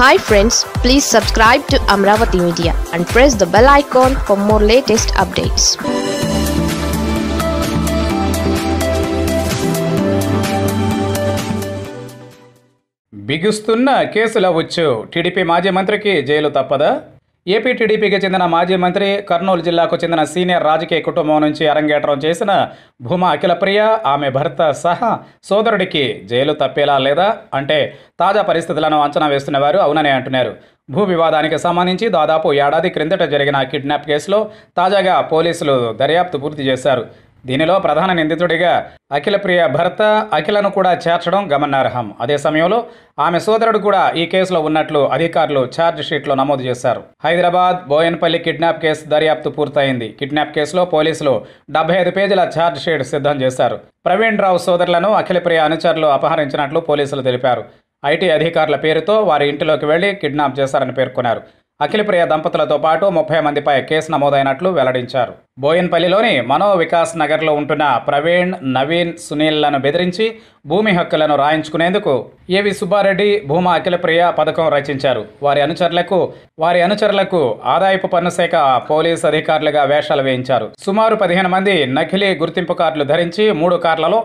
hi friends please subscribe to Amaravati media and press the bell icon for more latest updates బిగుస్తున్న కేసుల వచ్చు TDP మాజీ మంత్రికి jail తప్పదా ఏపీ టీడీపీకి చెందిన మాజీ మంత్రి కర్నూలు జిల్లాకు చెందిన సీనియర్ రాజకీయ కుటుంబం నుంచి అరంగేట్రం చేసిన భూమా అఖిలప్రియ ఆమె భర్త సహా సోదరుడికి జైలు తప్పేలా లేదా అంటే తాజా పరిస్థితులను అంచనా వేస్తున్నవారు అవుననే అంటున్నారు భూ వివాదానికి సంబంధించి దాదాపు ఏడాది క్రిందట జరిగిన కిడ్నాప్ కేసులో తాజాగా పోలీసులు దర్యాప్తు పూర్తి చేశారు దీనిలో ప్రధాన నిందితుడిగా అఖిలప్రియ భర్త అఖిలను కూడా చేర్చడం గమనార్హం అదే సమయంలో ఆమె సోదరుడు కూడా ఈ కేసులో ఉన్నట్లు అధికారులు ఛార్జ్ షీట్లో నమోదు చేశారు హైదరాబాద్ బోయన్పల్లి కిడ్నాప్ కేసు దర్యాప్తు పూర్తయింది కిడ్నాప్ కేసులో పోలీసులు డెబ్బై ఐదు పేజీల ఛార్జ్ షీట్ సిద్ధం చేశారు ప్రవీణ్ రావు సోదరులను అఖిలప్రియ అనుచరులు అపహరించినట్లు పోలీసులు తెలిపారు ఐటీ అధికారుల పేరుతో వారి ఇంటిలోకి వెళ్లి కిడ్నాప్ చేశారని పేర్కొన్నారు అఖిలప్రియ దంపతులతో పాటు ముప్పై మందిపై కేసు నమోదైనట్లు వెల్లడించారు బోయన్పల్లిలోని మనో వికాస్ నగర్లో ఉంటున్న ప్రవీణ్ నవీన్ సునీల్లను బెదిరించి భూమి హక్కులను రాయించుకునేందుకు ఏవి సుబ్బారెడ్డి భూమా అఖిలప్రియ పథకం రచించారు వారి అనుచరులకు వారి అనుచరులకు ఆదాయపు పన్ను శాఖ పోలీసు అధికారులుగా వేషాలు వేయించారు సుమారు పదిహేను మంది నకిలీ గుర్తింపు కార్డులు ధరించి మూడు కార్లలో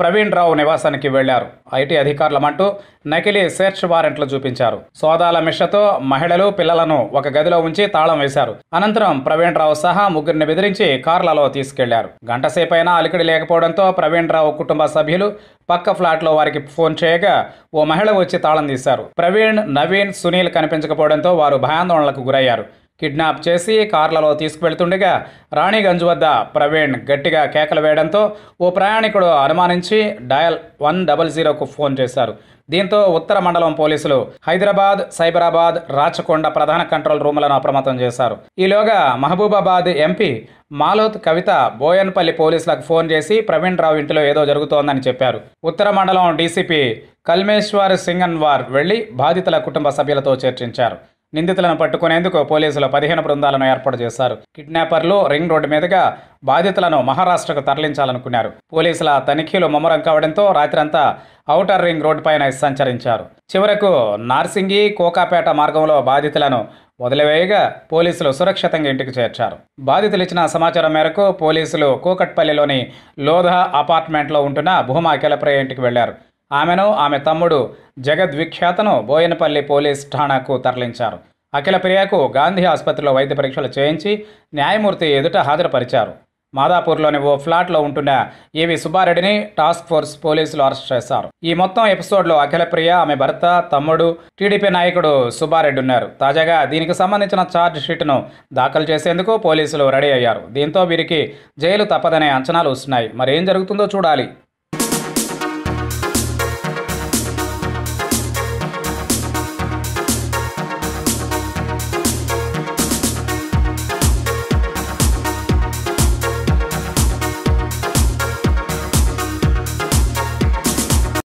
ప్రవీణ్ రావు నివాసానికి వెళ్లారు ఐటీ అధికారులమంటూ నకిలీ సెర్చ్ వారెంట్లు చూపించారు సోదాల మిషతో మహిళలు పిల్లలను ఒక గదిలో ఉంచి తాళం వేశారు అనంతరం ప్రవీణ్ రావు సహా ముగ్గురిని బెదిరించి కార్లలో తీసుకెళ్లారు గంటసేపైనా అలికిడి లేకపోవడంతో ప్రవీణ్ రావు కుటుంబ సభ్యులు పక్క ఫ్లాట్లో వారికి ఫోన్ చేయగా ఓ మహిళ వచ్చి తాళం తీశారు ప్రవీణ్ నవీన్ సునీల్ కనిపించకపోవడంతో వారు భయాందోళనలకు గురయ్యారు కిడ్నాప్ చేసి కార్లలో తీసుకువెళ్తుండగా రాణిగంజ్ వద్ద ప్రవీణ్ గట్టిగా కేకలు వేయడంతో ఓ ప్రయాణికుడు అనుమానించి డయల్ వన్ డబల్ జీరోకు ఫోన్ చేశారు దీంతో ఉత్తర మండలం పోలీసులు హైదరాబాద్ సైబరాబాద్ రాచకొండ ప్రధాన కంట్రోల్ రూములను అప్రమత్తం చేశారు ఈలోగా మహబూబాబాద్ ఎంపీ మాలోత్ కవిత బోయన్పల్లి పోలీసులకు ఫోన్ చేసి ప్రవీణ్ రావు ఇంటిలో ఏదో జరుగుతోందని చెప్పారు ఉత్తర మండలం డీసీపీ కల్మేశ్వర్ సింగన్వార్ వెళ్లి బాధితుల కుటుంబ సభ్యులతో చర్చించారు నిందితులను పట్టుకునేందుకు పోలీసులు పదిహేను బృందాలను ఏర్పాటు చేశారు కిడ్నాపర్లు రింగ్ రోడ్డు మీదుగా బాధితులను మహారాష్ట్రకు తరలించాలనుకున్నారు పోలీసుల తనిఖీలు ముమ్మరం కావడంతో రాత్రంతా ఔటర్ రింగ్ రోడ్డు పైన సంచరించారు చివరకు నార్సింగి కోకాపేట మార్గంలో బాధితులను వదిలివేయగా పోలీసులు సురక్షితంగా ఇంటికి చేర్చారు బాధితులు ఇచ్చిన సమాచారం మేరకు పోలీసులు కూకట్పల్లిలోని లోధ అపార్ట్మెంట్లో ఉంటున్న భూమా అఖిలప్రియ ఇంటికి వెళ్లారు ఆమెను ఆమె తమ్ముడు జగద్విఖ్యాతను బోయనపల్లి పోలీస్ ఠాణాకు తరలించారు అఖిల ప్రియకు గాంధీ ఆసుపత్రిలో వైద్య పరీక్షలు చేయించి న్యాయమూర్తి ఎదుట హాజరుపరిచారు మాదాపూర్లోని ఓ ఫ్లాట్లో ఉంటున్న ఏవి సుబ్బారెడ్డిని టాస్క్ ఫోర్స్ పోలీసులు అరెస్ట్ చేశారు ఈ మొత్తం ఎపిసోడ్లో అఖిలప్రియ ఆమె భర్త తమ్ముడు టీడీపీ నాయకుడు సుబ్బారెడ్డి ఉన్నారు తాజాగా దీనికి సంబంధించిన ఛార్జ్ షీట్ను దాఖలు చేసేందుకు పోలీసులు రెడీ అయ్యారు దీంతో వీరికి జైలు తప్పదనే అంచనాలు వస్తున్నాయి మరేం జరుగుతుందో చూడాలి